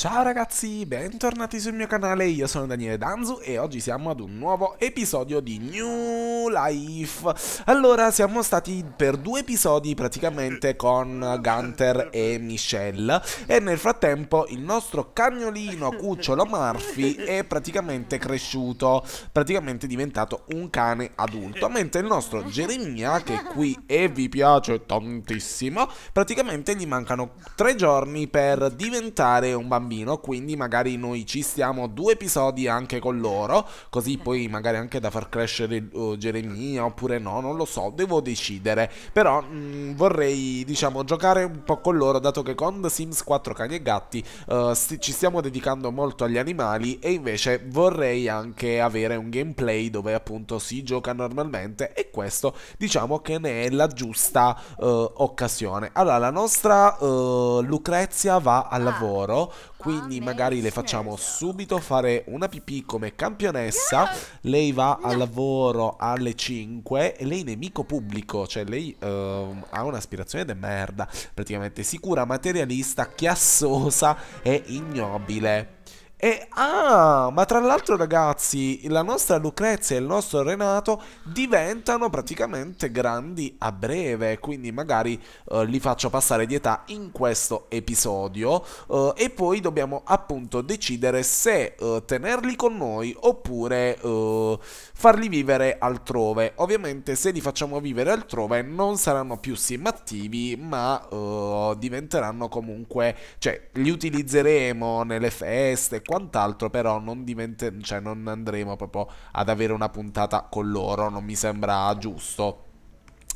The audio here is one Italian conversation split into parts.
Ciao ragazzi, bentornati sul mio canale, io sono Daniele Danzu e oggi siamo ad un nuovo episodio di New Life. Allora, siamo stati per due episodi praticamente con Gunther e Michelle e nel frattempo il nostro cagnolino cucciolo Murphy è praticamente cresciuto, praticamente diventato un cane adulto, mentre il nostro Geremia, che qui e vi piace tantissimo, praticamente gli mancano tre giorni per diventare un bambino bambino, quindi magari noi ci stiamo due episodi anche con loro, così poi magari anche da far crescere uh, Geremia oppure no, non lo so, devo decidere. Però mh, mm, vorrei, diciamo, giocare un po' con loro, dato che con The Sims 4 Cani e Gatti uh, eh, st ci stiamo dedicando molto agli animali e invece vorrei anche avere un gameplay dove appunto si gioca normalmente e questo diciamo che ne è la giusta uh, occasione. Allora, la nostra eh, Lucrezia va al ah. lavoro quindi ah, magari le facciamo subito fare una pipì come campionessa, lei va al lavoro alle 5 e lei nemico pubblico, cioè lei uh, ha un'aspirazione de merda, praticamente sicura, materialista, chiassosa e ignobile. E ah, ma tra l'altro ragazzi, la nostra Lucrezia e il nostro Renato diventano praticamente grandi a breve, quindi magari eh, li faccio passare di età in questo episodio eh, e poi dobbiamo appunto decidere se eh, tenerli con noi oppure eh, farli vivere altrove. Ovviamente se li facciamo vivere altrove non saranno più simmattivi, ma eh, diventeranno comunque, cioè li utilizzeremo nelle feste quant'altro, però non, divente, cioè, non andremo proprio ad avere una puntata con loro, non mi sembra giusto.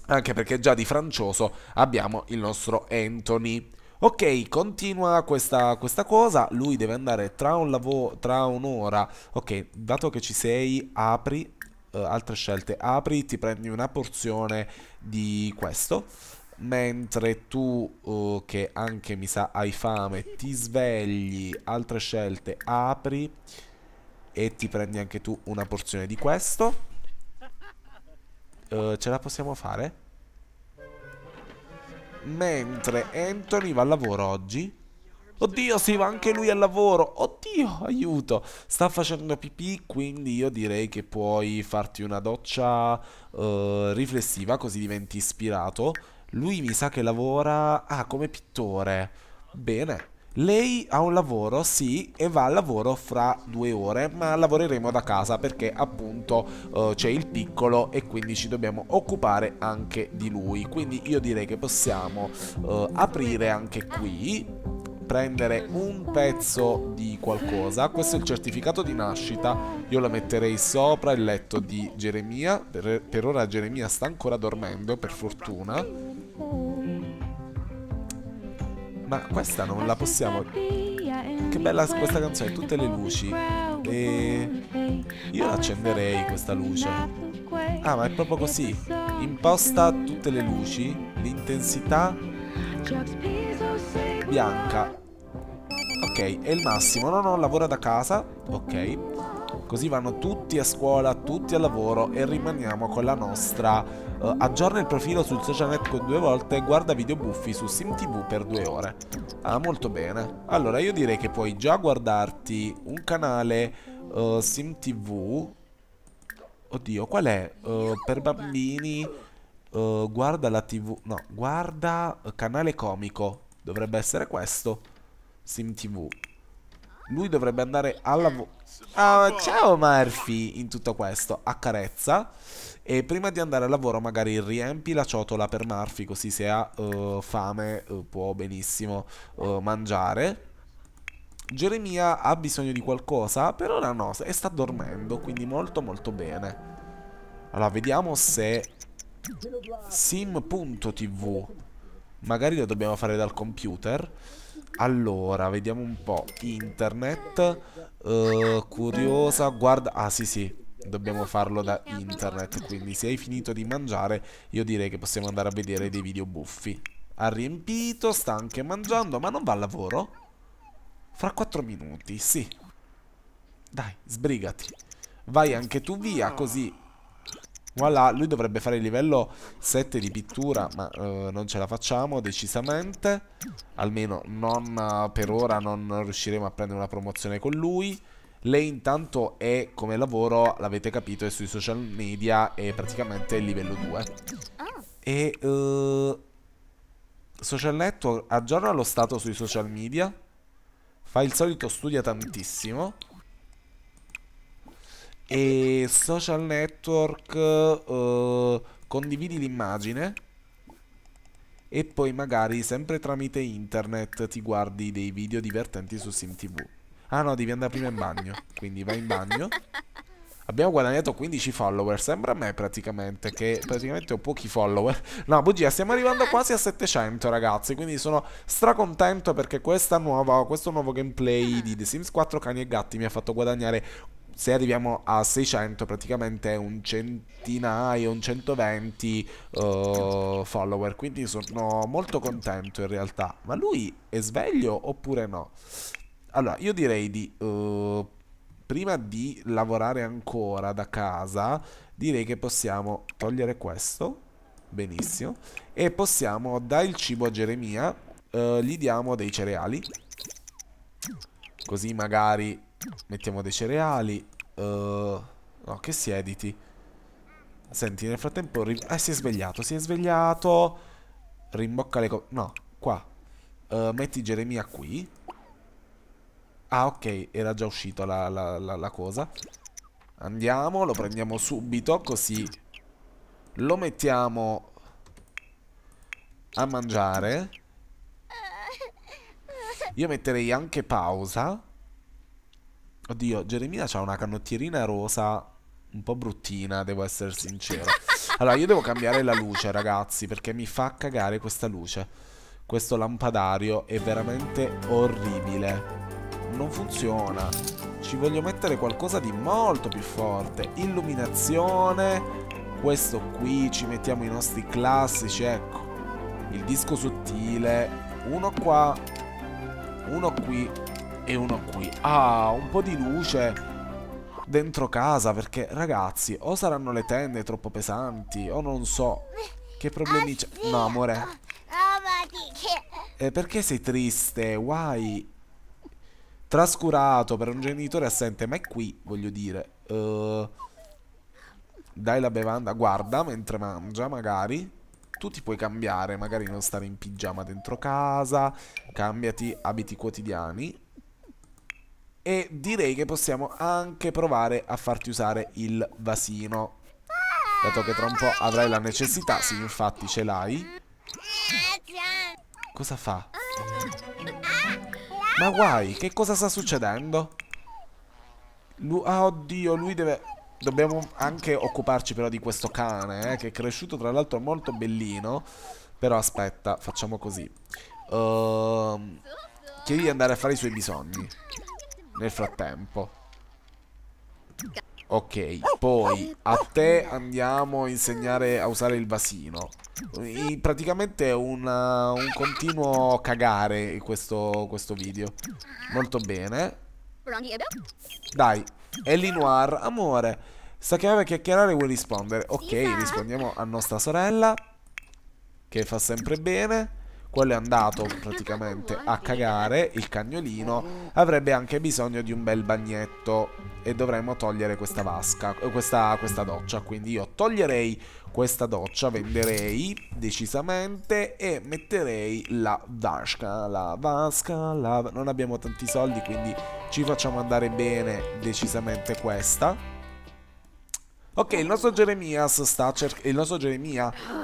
Anche perché già di Francioso abbiamo il nostro Anthony. Ok, continua questa, questa, cosa, lui deve andare tra, un tra un'ora. Ok, dato che ci sei, apri, eh, altre scelte, apri, ti prendi una porzione di questo mentre tu oh, che anche mi sa hai fame ti svegli altre scelte apri e ti prendi anche tu una porzione di questo uh, ce la possiamo fare mentre Anthony va al lavoro oggi Oddio, si sì, va anche lui al lavoro. Oddio, aiuto. Sta facendo pipì, quindi io direi che puoi farti una doccia uh, riflessiva, così diventi ispirato. Lui mi sa che lavora... Ah, come pittore. Bene. Lei ha un lavoro, sì, e va al lavoro fra due ore, ma lavoreremo da casa perché appunto eh, c'è il piccolo e quindi ci dobbiamo occupare anche di lui. Quindi io direi che possiamo eh, aprire anche qui prendere un pezzo di qualcosa. Questo è il certificato di nascita. Io lo metterei sopra il letto di Geremia. Per, per ora Geremia sta ancora dormendo, per fortuna. Ma questa non la possiamo... Che bella questa canzone, tutte le luci. E io accenderei questa luce. Ah, ma è proprio così. Imposta tutte le luci, l'intensità bianca. Ok, è il massimo. No, no, lavora da casa. Ok. Così vanno tutti a scuola, tutti al lavoro e rimaniamo con la nostra... Uh, aggiorna il profilo sul social network due volte e guarda video buffi su SimTV per due ore. Ah, molto bene. Allora, io direi che puoi già guardarti un canale uh, SimTV. Oddio, qual è? Uh, per bambini... Uh, guarda la tv no guarda canale comico Dovrebbe essere questo. SimTV. Lui dovrebbe andare alla... Oh, ah, ciao Murphy in tutto questo. Accarezza. E prima di andare al lavoro magari riempi la ciotola per Murphy così se ha uh, fame uh, può benissimo uh, mangiare. Geremia ha bisogno di qualcosa? Per ora no, e sta dormendo, quindi molto molto bene. Allora, vediamo se sim.tv Magari lo dobbiamo fare dal computer. Allora, vediamo un po'. Internet. Uh, curiosa, guarda... Ah, sì, sì. Dobbiamo farlo da internet. Quindi se hai finito di mangiare, io direi che possiamo andare a vedere dei video buffi. Ha riempito, sta anche mangiando, ma non va al lavoro? Fra 4 minuti, sì. Dai, sbrigati. Vai anche tu via, così Voilà, lui dovrebbe fare il livello 7 di pittura, ma uh, non ce la facciamo decisamente. Almeno non, uh, per ora non riusciremo a prendere una promozione con lui. Lei intanto è, come lavoro, l'avete capito, è sui social media e praticamente è il livello 2. Ah. E... Uh, social network aggiorna lo stato sui social media. Fa il solito, studia tantissimo e social network eh, condividi l'immagine e poi magari sempre tramite internet ti guardi dei video divertenti su SimTV. Ah no, devi andare prima in bagno, quindi vai in bagno. Abbiamo guadagnato 15 follower, sembra a me praticamente, che praticamente ho pochi follower. No, bugia, stiamo arrivando quasi a 700 ragazzi, quindi sono stracontento perché nuova, questo nuovo gameplay di The Sims 4 Cani e Gatti mi ha fatto guadagnare se arriviamo a 600 praticamente un centinaio, un 120 uh, eh, follower, quindi sono molto contento in realtà. Ma lui è sveglio oppure no? Allora, io direi di... Uh, prima di lavorare ancora da casa, direi che possiamo togliere questo. Benissimo. E possiamo dare il cibo a Geremia. Uh, gli diamo dei cereali. Così magari Mettiamo dei cereali. Uh, no, che siediti Senti, nel frattempo... Eh, si è svegliato, si è svegliato. Rimbocca le cose... No, qua. Uh, metti Geremia qui. Ah, ok, era già uscita la, la, la, la cosa. Andiamo, lo prendiamo subito, così lo mettiamo a mangiare. Io metterei anche pausa. Oddio, Geremia ha una canottierina rosa un po' bruttina, devo essere sincero. Allora, io devo cambiare la luce, ragazzi, perché mi fa cagare questa luce. Questo lampadario è veramente orribile. Non funziona. Ci voglio mettere qualcosa di molto più forte. Illuminazione. Questo qui, ci mettiamo i nostri classici, ecco. Il disco sottile. Uno qua. Uno qui e uno qui. Ah, un po' di luce dentro casa perché ragazzi o saranno le tende troppo pesanti o non so che problemi c'è. No amore. Eh, perché sei triste? Why? Trascurato per un genitore assente, ma è qui, voglio dire. Uh, dai la bevanda, guarda mentre mangia magari. Tu ti puoi cambiare, magari non stare in pigiama dentro casa. Cambiati abiti quotidiani. E direi che possiamo anche provare a farti usare il vasino. Dato che tra un po' avrai la necessità, sì, infatti ce l'hai. Cosa fa? Ma guai, che cosa sta succedendo? Lu ah, oddio, lui deve... Dobbiamo anche occuparci però di questo cane, eh, che è cresciuto tra l'altro molto bellino. Però aspetta, facciamo così. Uh, chiedi di andare a fare i suoi bisogni nel frattempo. Ok, poi a te andiamo a insegnare a usare il vasino. praticamente è un, continuo cagare questo, questo video. Molto bene. Dai, Ellie Noir, amore, sta chiave a chiacchierare e vuoi rispondere? Ok, rispondiamo a nostra sorella, che fa sempre bene quello è andato praticamente a cagare, il cagnolino, avrebbe anche bisogno di un bel bagnetto e dovremmo togliere questa vasca, eh, questa, questa doccia, quindi io toglierei questa doccia, venderei decisamente e metterei la vasca, la vasca, la... non abbiamo tanti soldi quindi ci facciamo andare bene decisamente questa. Ok, il nostro Jeremia sta, cer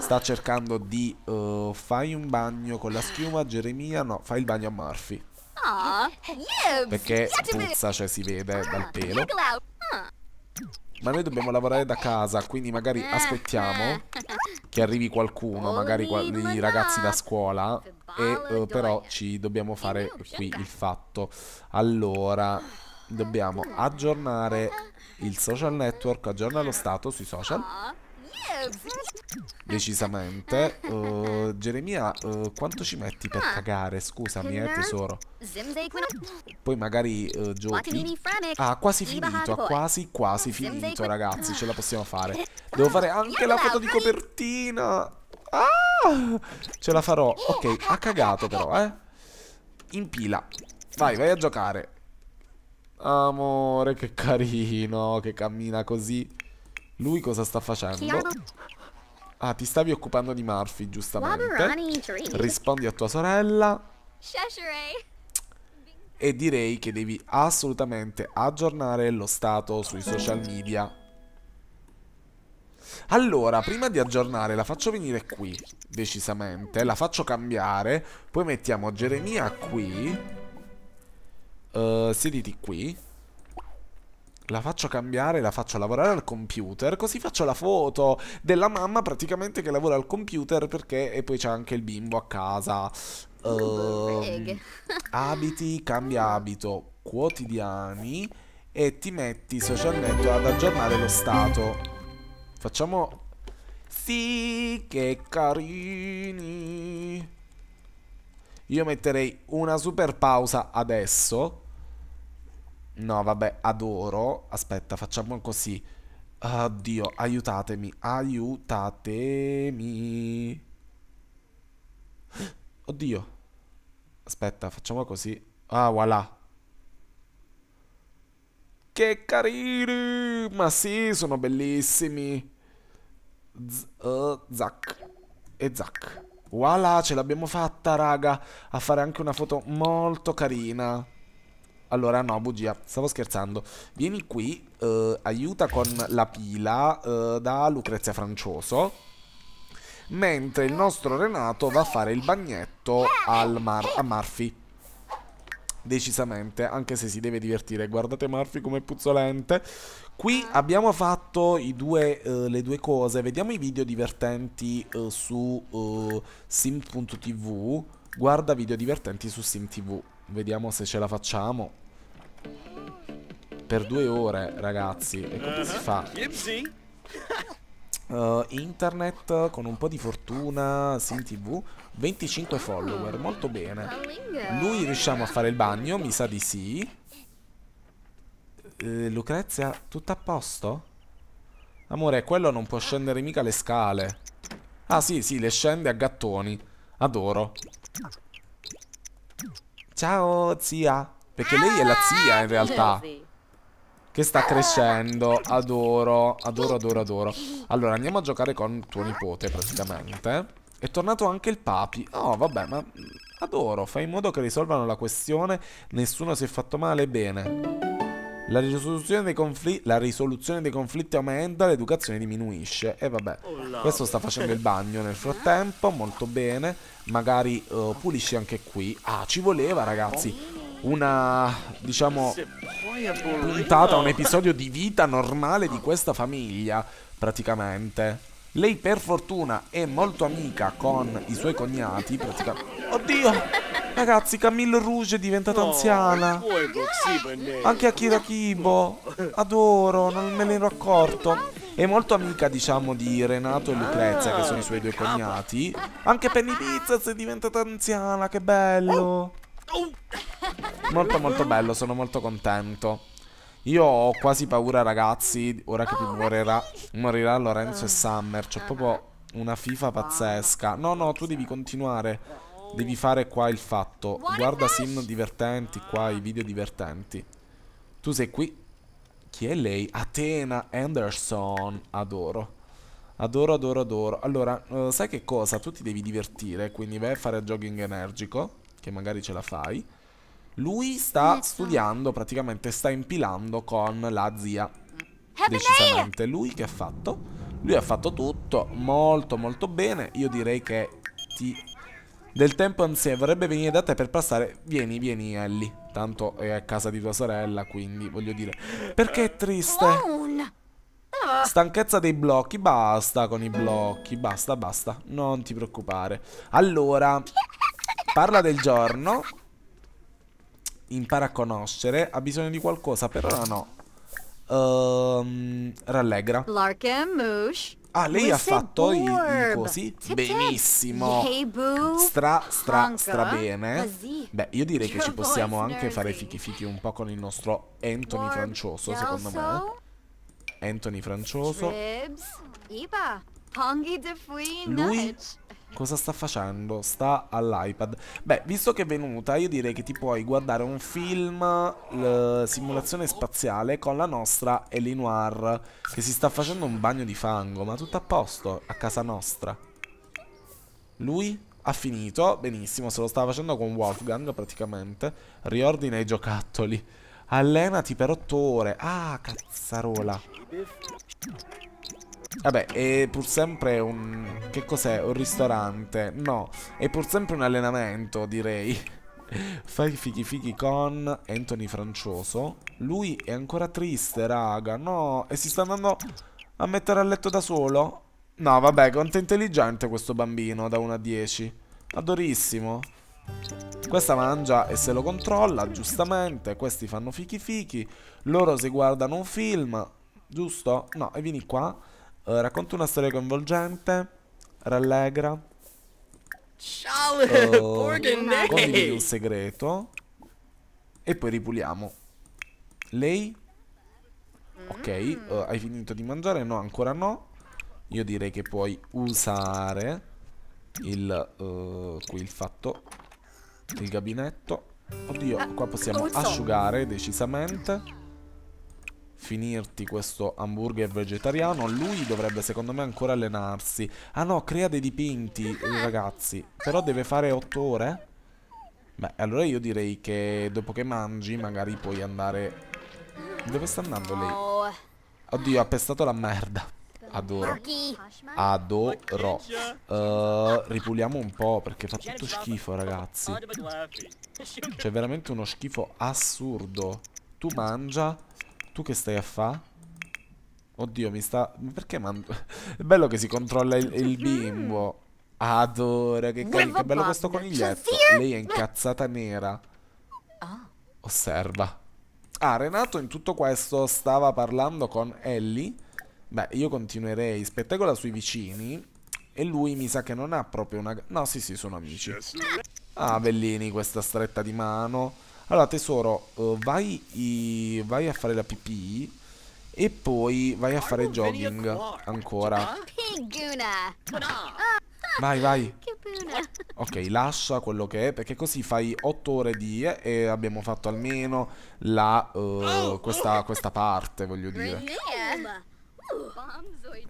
sta, cercando di uh, eh, fare un bagno con la schiuma. Jeremia, no, fai il bagno a Murphy. Perché puzza, cioè si vede ah, dal pelo. Ah. Ma noi dobbiamo lavorare da casa, quindi magari ah, aspettiamo che arrivi qualcuno, magari i ragazzi da scuola, e uh, però ci dobbiamo fare qui il fatto. Allora, dobbiamo aggiornare il social network, aggiorna lo stato sui social. Decisamente. Uh, Geremia, uh, quanto ci metti per ah, cagare? Scusami, eh, tesoro. Poi magari uh, giochi. Ah, quasi finito. Ha quasi, quasi finito, ragazzi. Ce la possiamo fare. Eh, Devo fare anche la foto di copertina. Ah, ce la farò. Ok, ha cagato però, eh. In pila. Vai, vai a giocare. Amore, che carino che cammina così. Lui cosa sta facendo? Ah, ti stavi occupando di Murphy, giustamente. Rispondi a tua sorella. E direi che devi assolutamente aggiornare lo stato sui social media. Allora, prima di aggiornare, la faccio venire qui, decisamente. La faccio cambiare. Poi mettiamo Geremia qui. Eh, siediti qui. La faccio cambiare, la faccio lavorare al computer, così faccio la foto della mamma praticamente che lavora al computer perché... E poi c'è anche il bimbo a casa. Uh, abiti, cambia abito, quotidiani e ti metti social network ad aggiornare lo stato. Facciamo... Sì, che carini. Io metterei una super pausa adesso No, vabbè, adoro. Aspetta, facciamo così. Oddio, aiutatemi, aiutatemi. Oddio. Aspetta, facciamo così. Ah, voilà. Che carini! Ma sì, sono bellissimi. Z uh, zac. E zac. Voilà, ce l'abbiamo fatta, raga. A fare anche una foto molto carina. Allora no, bugia, stavo scherzando. Vieni qui, eh, aiuta con la pila eh, da Lucrezia Francioso. Mentre il nostro Renato va a fare il bagnetto Mar a Murphy. Decisamente, anche se si deve divertire. Guardate Murphy come puzzolente. Qui abbiamo fatto due, eh, le due cose. Vediamo i video divertenti eh, su eh, sim.tv. Guarda video divertenti su sim.tv. Vediamo se ce la facciamo. Per due ore, ragazzi. E come uh -huh. si uh-huh. fa? Uh, internet con un po' di fortuna, sim tv, 25 follower, ah. molto bene. Lui riusciamo a fare il bagno, mi sa di sì. Eh, Lucrezia, tutto a posto? Amore, quello non può scendere mica le scale. Ah sì, sì, le scende a gattoni. Adoro. Ciao, zia. Perché lei è la zia in realtà eh, Che sta crescendo Adoro, adoro, adoro, adoro Allora andiamo a giocare con tuo nipote praticamente È tornato anche il papi Oh vabbè ma adoro Fai in modo che risolvano la questione Nessuno si è fatto male, bene la risoluzione, la risoluzione, dei conflitti aumenta, l'educazione diminuisce. E vabbè, questo sta facendo il bagno nel frattempo, molto bene. Magari uh, pulisci anche qui. Ah, ci voleva ragazzi una, diciamo, puntata, un episodio di vita normale di questa famiglia, praticamente. Lei per fortuna è molto amica con i suoi cognati, praticamente... Oddio! Ragazzi, Camille Rouge è diventata anziana. Anche Akira Kibo. Adoro, non me ne ero accorto. È molto amica, diciamo, di Renato e Lucrezia, che sono i suoi due cognati. Anche Penny Pizzas è diventata anziana, che bello. Oh! Molto molto bello, sono molto contento. Io ho quasi paura, ragazzi, ora che oh, morirà, morirà Lorenzo e oh. Summer. C'ho proprio una FIFA pazzesca. No, no, tu devi continuare. Devi fare qua il fatto. Guarda sim divertenti, qua i video divertenti. Tu sei qui. Chi è lei? Atena Anderson. Adoro. Adoro, adoro, adoro. Allora, eh, sai che cosa? Tu ti devi divertire, quindi vai a fare jogging energico che magari ce la fai. Lui sta studiando, praticamente sta impilando con la zia. Decisamente lui che ha fatto. Lui ha fatto tutto molto molto bene. Io direi che ti... Del tempo anzi vorrebbe venire da te per passare. Vieni, vieni Ellie. Tanto è a casa di tua sorella, quindi voglio dire. Perché è triste? Ah. Stanchezza dei blocchi, basta con i blocchi, basta, basta, non ti preoccupare. Allora, Parla del giorno. Impara a conoscere. Ha bisogno di qualcosa, per ora no. Um, rallegra. Ah, lei ha fatto i, i cosi benissimo. Stra, stra, stra bene. Beh, io direi che ci possiamo anche fare fichi fichi un po' con il nostro Anthony Francioso, secondo me. Anthony Francioso. Lui Cosa sta facendo? Sta all'iPad. Beh, visto che è venuta, io direi che ti puoi guardare un film simulazione spaziale con la nostra Elinoir che si sta facendo un bagno di fango, ma tutto a posto, a casa nostra. Lui ha finito, benissimo, se lo stava facendo con Wolfgang praticamente. Riordina i giocattoli. Allenati per otto ore. Ah, cazzarola. Vabbè, è pur sempre un... Che cos'è? Un ristorante? No, è pur sempre un allenamento, direi. Fai fighi fighi con Anthony Francioso. Lui è ancora triste, raga. No, e si sta andando a mettere a letto da solo? No, vabbè, quanto è intelligente questo bambino da 1 a 10. Adorissimo. Questa mangia e se lo controlla, giustamente. Questi fanno fichi fichi. Loro si guardano un film, giusto? No, e vieni qua. Uh, racconta una storia coinvolgente, rallegra. Ciao, uh, condividi un segreto e poi ripuliamo. Lei? Mm. Ok, uh, hai finito di mangiare? No, ancora no. Io direi che puoi usare il, uh, qui il fatto, il gabinetto. Oddio, ah, qua possiamo asciugare decisamente finirti questo hamburger vegetariano. Lui dovrebbe secondo me ancora allenarsi. Ah no, crea dei dipinti, ragazzi. Però deve fare 8 ore? Beh, allora io direi che dopo che mangi magari puoi andare... Dove sta andando lei? Oddio, ha pestato la merda. Adoro. Adoro. Uh, ripuliamo un po' perché fa tutto schifo, ragazzi. C'è veramente uno schifo assurdo. Tu mangia tu che stai a fa? Oddio, mi sta... Perché mando... È bello che si controlla il, il mm-hmm. bimbo. Adora, che mm. carino, che bello questo coniglietto. Cioè, Lei è incazzata nera. Ah. Osserva. Ah, Renato in tutto questo stava parlando con Ellie. Beh, io continuerei. Spettacola sui vicini. E lui mi sa che non ha proprio una... No, sì, sì, sono amici. Ah, bellini questa stretta di mano. Allora tesoro, uh, vai, i, vai, a fare la pipì e poi vai a fare jogging ancora. Vai, vai. Ok, lascia quello che è, perché così fai 8 ore di e abbiamo fatto almeno la, uh, questa, questa parte, voglio dire.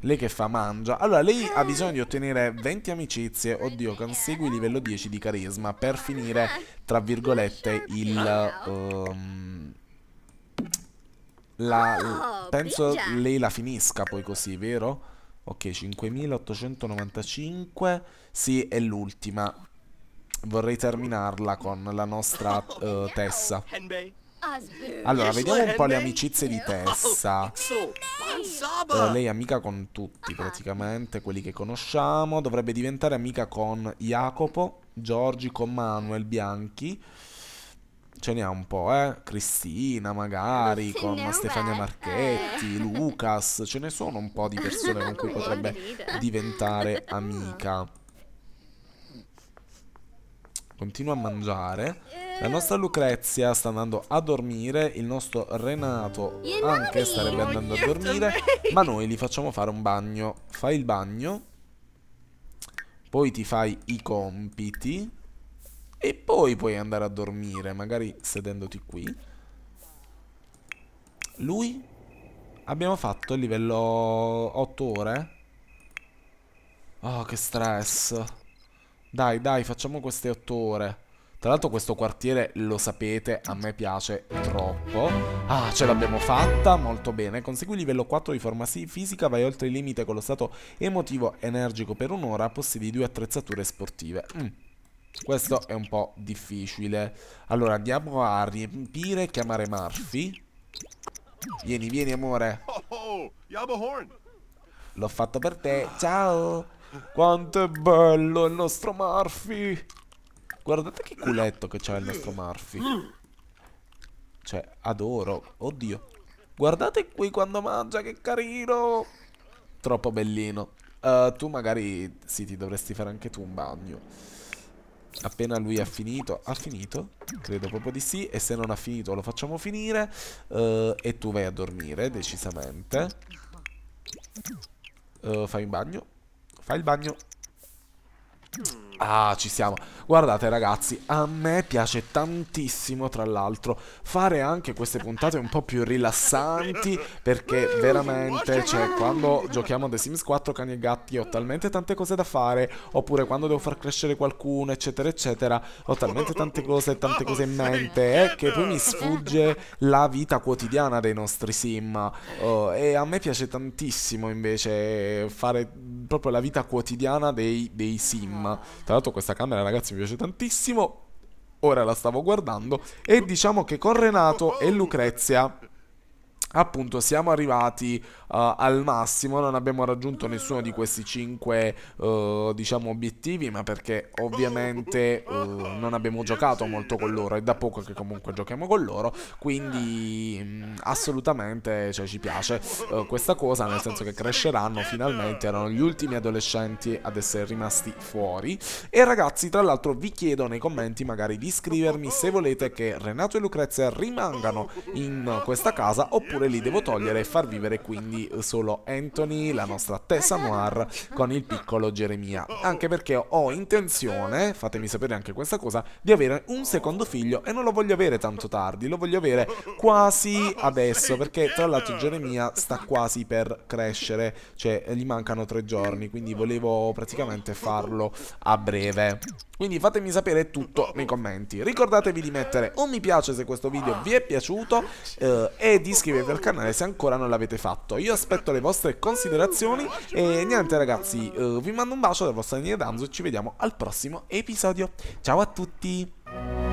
Lei che fa mangia. Allora, lei ha bisogno di ottenere 20 amicizie. Oddio, consegui livello 10 di carisma per finire tra virgolette, il... Um, la, penso lei la finisca poi così, vero? Ok, 5895, sì, è l'ultima. Vorrei terminarla con la nostra uh, Tessa. Allora, vediamo un po' le amicizie di oh, Tessa. Uh, lei è amica con tutti, praticamente, quelli che conosciamo. Dovrebbe diventare amica con Jacopo. Giorgi con Manuel Bianchi. Ce ne ha un po', eh? Cristina magari, con Stefania Marchetti, Lucas, ce ne sono un po' di persone con cui potrebbe diventare ah. amica. Continua a mangiare. La eh. nostra Lucrezia sta andando a dormire, il nostro Renato anche starebbe andando a dormire, ma noi gli facciamo fare un bagno. Fai il bagno poi ti fai i compiti e poi puoi andare a dormire, magari sedendoti qui. Lui? Abbiamo fatto il livello 8 ore? Oh, che stress. Dai, dai, facciamo queste 8 ore. Tra l'altro questo quartiere, lo sapete, a me piace troppo. Ah, ce l'abbiamo fatta, molto bene. Consegui livello 4 di forma fisica, vai oltre il limite con lo stato emotivo energico per un'ora, possiedi due attrezzature sportive. Mm. Questo è un po' difficile. Allora, andiamo a riempire, e chiamare Murphy. Vieni, vieni, amore. Oh, oh, L'ho fatto per te. Ciao. Quanto è bello il nostro Murphy. Guardate che culetto che c'ha il nostro Murphy. Mm. Cioè, adoro. Oddio. Guardate qui quando mangia, che carino. Troppo bellino. Uh, tu magari, sì, ti dovresti fare anche tu un bagno. Appena lui ha finito, ha finito? Credo proprio di sì. E se non ha finito lo facciamo finire. Uh, e tu vai a dormire, decisamente. Uh, fai un bagno. Fai il bagno. Ah, ci siamo. Guardate ragazzi, a me piace tantissimo, tra l'altro, fare anche queste puntate un po' più rilassanti, perché eh, veramente, cioè, quando giochiamo a The Sims 4 cani e gatti ho talmente tante cose da fare, oppure quando devo far crescere qualcuno, eccetera, eccetera, ho talmente tante cose, e tante cose in mente, eh, che poi mi sfugge la vita quotidiana dei nostri Sim. Oh, e a me piace tantissimo, invece, fare proprio la vita quotidiana dei, dei Sim film. Tra l'altro questa camera ragazzi mi piace tantissimo. Ora la stavo guardando e diciamo che con Renato e Lucrezia appunto siamo arrivati uh, al massimo, non abbiamo raggiunto nessuno di questi 5 uh, eh, diciamo obiettivi, ma perché ovviamente uh, non abbiamo giocato molto con loro, è da poco che comunque giochiamo con loro, quindi mh, mm, assolutamente cioè, ci piace questa cosa, nel senso che cresceranno finalmente, erano gli ultimi adolescenti ad essere rimasti fuori. E ragazzi, tra l'altro vi chiedo nei commenti magari di iscrivermi se volete che Renato e Lucrezia rimangano in questa casa oppure pure lì devo togliere e far vivere quindi eh, solo Anthony, la nostra Tessa Noir con il piccolo Geremia. Anche perché ho intenzione, fatemi sapere anche questa cosa, di avere un secondo figlio e non lo voglio avere tanto tardi, lo voglio avere quasi adesso perché tra l'altro Geremia sta quasi per crescere, cioè gli mancano tre giorni, quindi volevo praticamente farlo a breve. Quindi fatemi sapere tutto nei commenti. Ricordatevi di mettere un mi piace se questo video vi è piaciuto eh, e di iscrivervi iscrivervi al canale se ancora non l'avete fatto. Io aspetto le vostre considerazioni e niente ragazzi, eh, vi mando un bacio dal vostro Daniele Danzo e ci vediamo al prossimo episodio. Ciao a tutti!